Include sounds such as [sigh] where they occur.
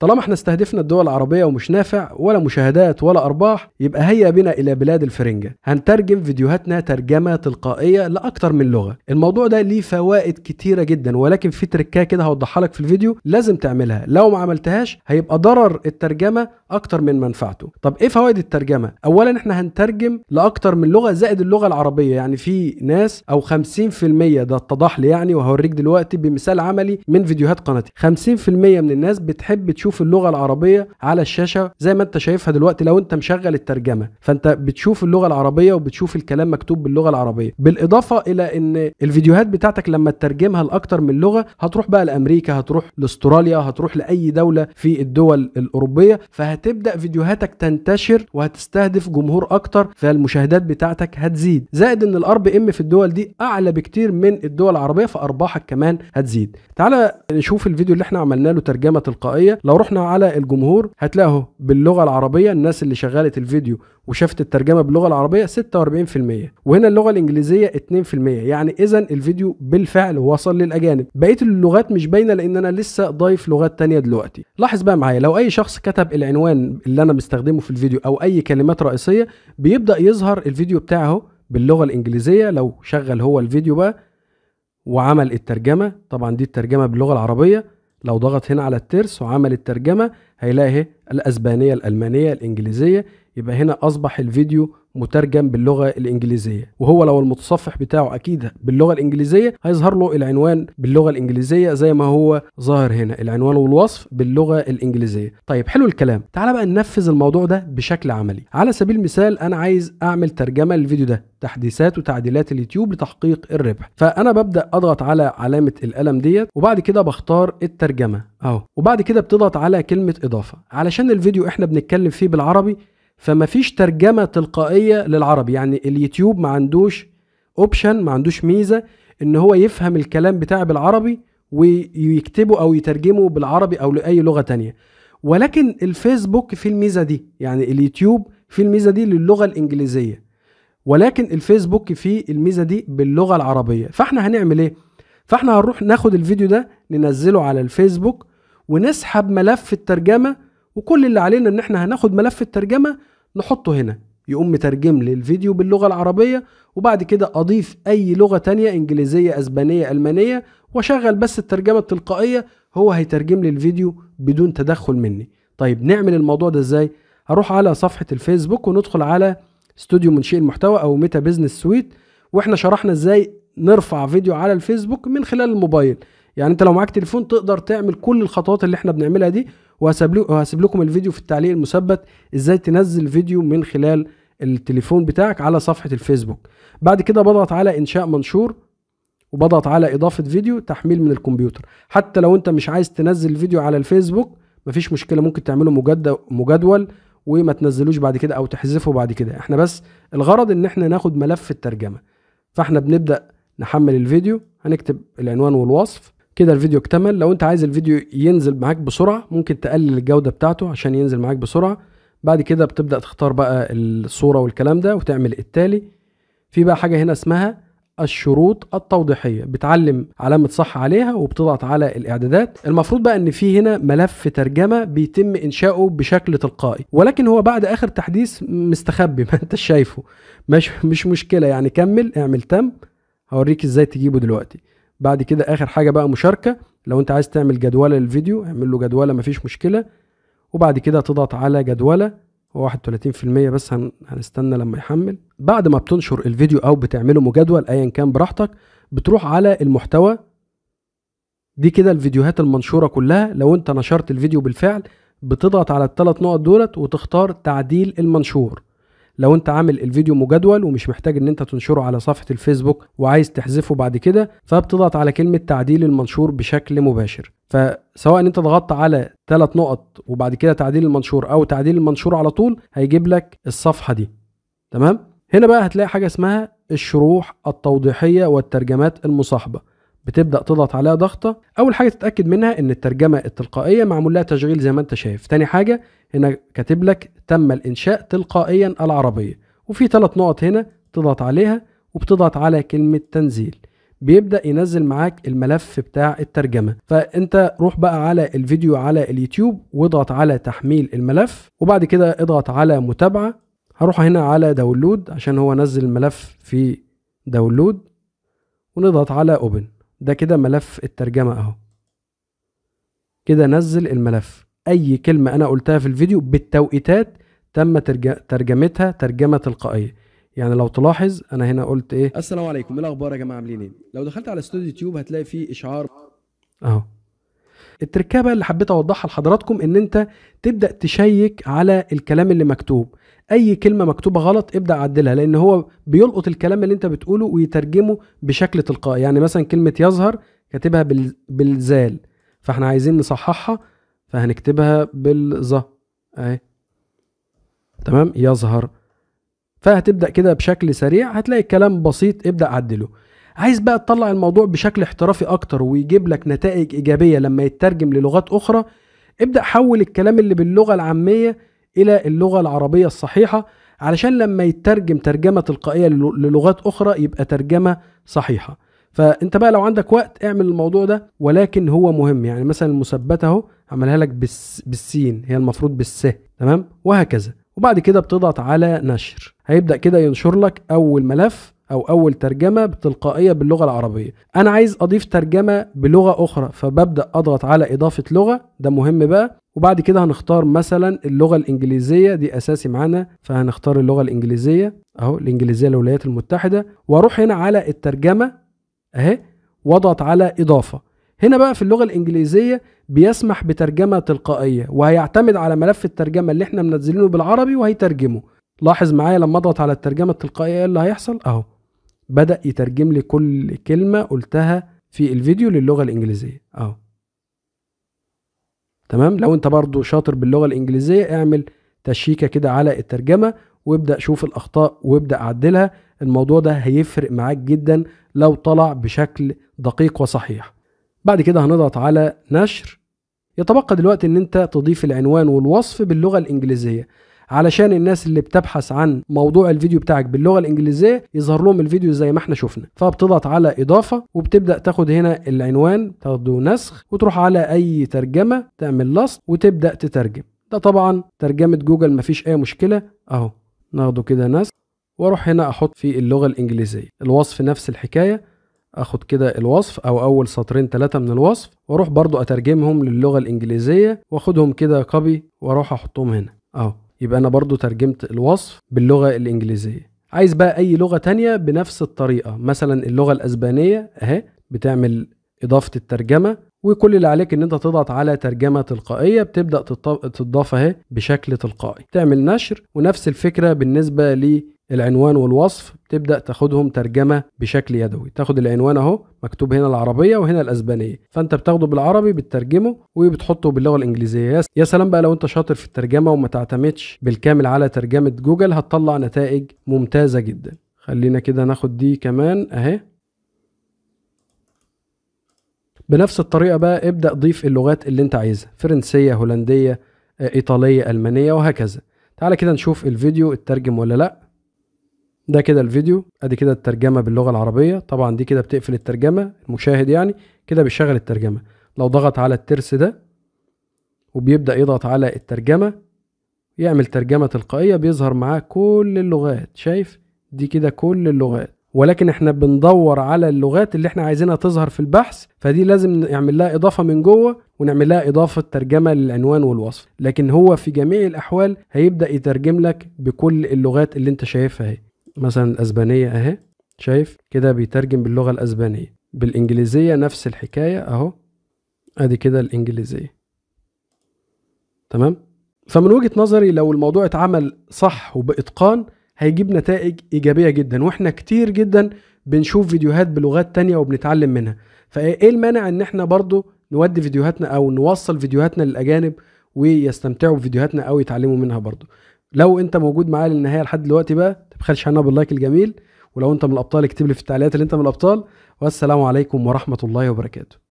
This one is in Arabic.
طالما احنا استهدفنا الدول العربية ومش نافع ولا مشاهدات ولا أرباح يبقى هيا بنا إلى بلاد الفرنجة هنترجم فيديوهاتنا ترجمة تلقائية لأكتر من لغة الموضوع ده ليه فوائد كتيرة جدا ولكن في تركه كده هوضحها لك في الفيديو لازم تعملها لو ما عملتهاش هيبقى ضرر الترجمة أكتر من منفعته طب إيه فوائد الترجمة أولا احنا هنترجم لأكتر من لغة زائد اللغة العربية يعني في ناس أو 50% ده اتضح لي يعني وهوريك دلوقتي بمثال عملي من فيديوهات قناتي 50% من الناس بتحب تشوف بتشوف اللغه العربيه على الشاشه زي ما انت شايفها دلوقتي لو انت مشغل الترجمه فانت بتشوف اللغه العربيه وبتشوف الكلام مكتوب باللغه العربيه بالاضافه الى ان الفيديوهات بتاعتك لما تترجمها لاكثر من لغه هتروح بقى لامريكا هتروح لاستراليا هتروح لاي دوله في الدول الاوروبيه فهتبدا فيديوهاتك تنتشر وهتستهدف جمهور اكتر فالمشاهدات بتاعتك هتزيد زائد ان الار بي ام في الدول دي اعلى بكتير من الدول العربيه فارباحك كمان هتزيد تعالى نشوف الفيديو اللي احنا عملنا له ترجمه تلقائيه لو رحنا على الجمهور هتلاقوا باللغه العربيه الناس اللي شغلت الفيديو وشافت الترجمه باللغه العربيه 46% وهنا اللغه الانجليزيه 2% يعني اذا الفيديو بالفعل وصل للاجانب بقيه اللغات مش باينه لان انا لسه ضايف لغات تانية دلوقتي لاحظ بقى معايا لو اي شخص كتب العنوان اللي انا مستخدمه في الفيديو او اي كلمات رئيسيه بيبدا يظهر الفيديو بتاعه باللغه الانجليزيه لو شغل هو الفيديو بقى وعمل الترجمه طبعا دي الترجمه باللغه العربيه لو ضغط هنا على الترس وعمل الترجمه هيلاقي الاسبانيه الالمانيه الانجليزيه يبقى هنا اصبح الفيديو مترجم باللغه الانجليزيه وهو لو المتصفح بتاعه اكيد باللغه الانجليزيه هيظهر له العنوان باللغه الانجليزيه زي ما هو ظاهر هنا العنوان والوصف باللغه الانجليزيه طيب حلو الكلام تعال بقى ننفذ الموضوع ده بشكل عملي على سبيل المثال انا عايز اعمل ترجمه للفيديو ده تحديثات وتعديلات اليوتيوب لتحقيق الربح فانا ببدا اضغط على علامه القلم ديت وبعد كده بختار الترجمه اهو وبعد كده بتضغط على كلمه اضافه علشان الفيديو احنا بنتكلم فيه بالعربي فما فيش ترجمه تلقائيه للعربي يعني اليوتيوب ما عندوش اوبشن ما عندوش ميزه ان هو يفهم الكلام بتاعي بالعربي ويكتبه او يترجمه بالعربي او لاي لغه تانية ولكن الفيسبوك في الميزه دي يعني اليوتيوب في الميزه دي للغه الانجليزيه ولكن الفيسبوك فيه الميزه دي باللغه العربيه فاحنا هنعمل ايه فاحنا هنروح ناخد الفيديو ده ننزله على الفيسبوك ونسحب ملف الترجمه وكل اللي علينا ان احنا هناخد ملف الترجمه نحطه هنا يقوم مترجم لي الفيديو باللغة العربية وبعد كده أضيف أي لغة تانية إنجليزية أسبانية ألمانية وأشغل بس الترجمة التلقائية هو هيترجم لي الفيديو بدون تدخل مني طيب نعمل الموضوع ده إزاي؟ هروح على صفحة الفيسبوك وندخل على استوديو منشئ المحتوى أو ميتا بيزنس سويت وإحنا شرحنا إزاي نرفع فيديو على الفيسبوك من خلال الموبايل يعني انت لو معاك تليفون تقدر تعمل كل الخطوات اللي احنا بنعملها دي وهسيب لكم الفيديو في التعليق المثبت ازاي تنزل فيديو من خلال التليفون بتاعك على صفحه الفيسبوك بعد كده بضغط على انشاء منشور وبضغط على اضافه فيديو تحميل من الكمبيوتر حتى لو انت مش عايز تنزل فيديو على الفيسبوك مفيش مشكله ممكن تعمله مجدول وما تنزلوش بعد كده او تحذفه بعد كده احنا بس الغرض ان احنا ناخد ملف الترجمه فاحنا بنبدا نحمل الفيديو هنكتب العنوان والوصف كده الفيديو اكتمل لو انت عايز الفيديو ينزل معاك بسرعه ممكن تقلل الجوده بتاعته عشان ينزل معاك بسرعه بعد كده بتبدا تختار بقى الصوره والكلام ده وتعمل التالي في بقى حاجه هنا اسمها الشروط التوضيحيه بتعلم علامه صح عليها وبتضغط على الاعدادات المفروض بقى ان في هنا ملف ترجمه بيتم انشاؤه بشكل تلقائي ولكن هو بعد اخر تحديث مستخبي [laughs] ما انت شايفه مش مش مشكله يعني كمل اعمل تم هوريك ازاي تجيبه دلوقتي بعد كده اخر حاجه بقى مشاركه لو انت عايز تعمل جدوله للفيديو اعمل له جدوله مفيش مشكله وبعد كده تضغط على جدوله هو 31% بس هن... هنستنى لما يحمل بعد ما بتنشر الفيديو او بتعمله مجدول ايا كان براحتك بتروح على المحتوى دي كده الفيديوهات المنشوره كلها لو انت نشرت الفيديو بالفعل بتضغط على الثلاث نقط دولت وتختار تعديل المنشور لو انت عامل الفيديو مجدول ومش محتاج ان انت تنشره على صفحه الفيسبوك وعايز تحذفه بعد كده فبتضغط على كلمه تعديل المنشور بشكل مباشر فسواء انت ضغطت على ثلاث نقط وبعد كده تعديل المنشور او تعديل المنشور على طول هيجيب لك الصفحه دي تمام هنا بقى هتلاقي حاجه اسمها الشروح التوضيحيه والترجمات المصاحبه بتبدا تضغط عليها ضغطه اول حاجه تتاكد منها ان الترجمه التلقائيه معمول لها تشغيل زي ما انت شايف تاني حاجه هنا كاتب لك تم الانشاء تلقائيا العربيه وفي ثلاث نقط هنا تضغط عليها وبتضغط على كلمه تنزيل بيبدا ينزل معاك الملف بتاع الترجمه فانت روح بقى على الفيديو على اليوتيوب واضغط على تحميل الملف وبعد كده اضغط على متابعه هروح هنا على داونلود عشان هو نزل الملف في داونلود ونضغط على اوبن ده كده ملف الترجمه اهو كده نزل الملف اي كلمه انا قلتها في الفيديو بالتوقيتات تم ترجمتها ترجمه تلقائيه يعني لو تلاحظ انا هنا قلت ايه السلام عليكم ايه الاخبار يا جماعه عاملين ايه لو دخلت على استوديو يوتيوب هتلاقي فيه اشعار اهو التركابه اللي حبيت اوضحها لحضراتكم ان انت تبدا تشيك على الكلام اللي مكتوب اي كلمه مكتوبه غلط ابدا عدلها لان هو بيلقط الكلام اللي انت بتقوله ويترجمه بشكل تلقائي يعني مثلا كلمه يظهر كاتبها بالزال فاحنا عايزين نصححها فهنكتبها بالظ اهي تمام يظهر فهتبدا كده بشكل سريع هتلاقي الكلام بسيط ابدا عدله عايز بقى تطلع الموضوع بشكل احترافي اكتر ويجيب لك نتائج ايجابيه لما يترجم للغات اخرى ابدا حول الكلام اللي باللغه العاميه الى اللغه العربيه الصحيحه علشان لما يترجم ترجمه تلقائيه للغات اخرى يبقى ترجمه صحيحه فانت بقى لو عندك وقت اعمل الموضوع ده ولكن هو مهم يعني مثلا المثبته اهو عملها لك بالس بالسين هي المفروض بالس تمام وهكذا وبعد كده بتضغط على نشر هيبدا كده ينشر لك اول ملف او اول ترجمه بتلقائيه باللغه العربيه انا عايز اضيف ترجمه بلغه اخرى فببدا اضغط على اضافه لغه ده مهم بقى وبعد كده هنختار مثلا اللغه الانجليزيه دي اساسي معانا فهنختار اللغه الانجليزيه اهو الانجليزيه للولايات المتحده واروح هنا على الترجمه اهي واضغط على اضافه هنا بقى في اللغه الانجليزيه بيسمح بترجمه تلقائيه وهيعتمد على ملف الترجمه اللي احنا منزلينه بالعربي وهيترجمه لاحظ معايا لما اضغط على الترجمه التلقائيه ايه اللي هيحصل اهو بدأ يترجم لي كل كلمة قلتها في الفيديو للغة الإنجليزية أهو تمام لو أنت برضو شاطر باللغة الإنجليزية اعمل تشيكة كده على الترجمة وابدأ شوف الأخطاء وابدأ عدلها الموضوع ده هيفرق معاك جدا لو طلع بشكل دقيق وصحيح بعد كده هنضغط على نشر يتبقى دلوقتي ان انت تضيف العنوان والوصف باللغة الانجليزية علشان الناس اللي بتبحث عن موضوع الفيديو بتاعك باللغه الانجليزيه يظهر لهم الفيديو زي ما احنا شفنا فبتضغط على اضافه وبتبدا تاخد هنا العنوان تاخده نسخ وتروح على اي ترجمه تعمل لصق وتبدا تترجم ده طبعا ترجمه جوجل مفيش اي مشكله اهو ناخده كده نسخ واروح هنا احط في اللغه الانجليزيه الوصف نفس الحكايه اخد كده الوصف او اول سطرين ثلاثة من الوصف واروح برضو اترجمهم للغة الانجليزية واخدهم كده كوبي واروح احطهم هنا اهو يبقى انا برضو ترجمت الوصف باللغه الانجليزيه عايز بقى اي لغه تانية بنفس الطريقه مثلا اللغه الاسبانيه اهي بتعمل اضافه الترجمه وكل اللي عليك ان انت تضغط على ترجمه تلقائيه بتبدا تضاف اهي بشكل تلقائي تعمل نشر ونفس الفكره بالنسبه العنوان والوصف تبدا تاخدهم ترجمه بشكل يدوي تاخد العنوان اهو مكتوب هنا العربيه وهنا الاسبانيه فانت بتاخده بالعربي بتترجمه وبتحطه باللغه الانجليزيه يا سلام بقى لو انت شاطر في الترجمه وما تعتمدش بالكامل على ترجمه جوجل هتطلع نتائج ممتازه جدا خلينا كده ناخد دي كمان اهي بنفس الطريقه بقى ابدا ضيف اللغات اللي انت عايزها فرنسيه هولنديه آه، ايطاليه المانيه وهكذا تعالى كده نشوف الفيديو اترجم ولا لا ده كده الفيديو ادي كده الترجمه باللغه العربيه طبعا دي كده بتقفل الترجمه المشاهد يعني كده بيشغل الترجمه لو ضغط على الترس ده وبيبدا يضغط على الترجمه يعمل ترجمه تلقائيه بيظهر معاه كل اللغات شايف دي كده كل اللغات ولكن احنا بندور على اللغات اللي احنا عايزينها تظهر في البحث فدي لازم نعمل لها اضافه من جوه ونعمل لها اضافه ترجمه للعنوان والوصف لكن هو في جميع الاحوال هيبدا يترجم لك بكل اللغات اللي انت شايفها هي. مثلا الاسبانيه اهي شايف كده بيترجم باللغه الاسبانيه بالانجليزيه نفس الحكايه اهو ادي كده الانجليزيه تمام فمن وجهه نظري لو الموضوع اتعمل صح وباتقان هيجيب نتائج ايجابيه جدا واحنا كتير جدا بنشوف فيديوهات بلغات تانية وبنتعلم منها فايه إيه المانع ان احنا برضو نودي فيديوهاتنا او نوصل فيديوهاتنا للاجانب ويستمتعوا بفيديوهاتنا او يتعلموا منها برضو لو انت موجود معايا للنهايه لحد دلوقتي بقى بخلش عنها باللايك الجميل ولو انت من الابطال اكتب لي في التعليقات اللي انت من الابطال والسلام عليكم ورحمه الله وبركاته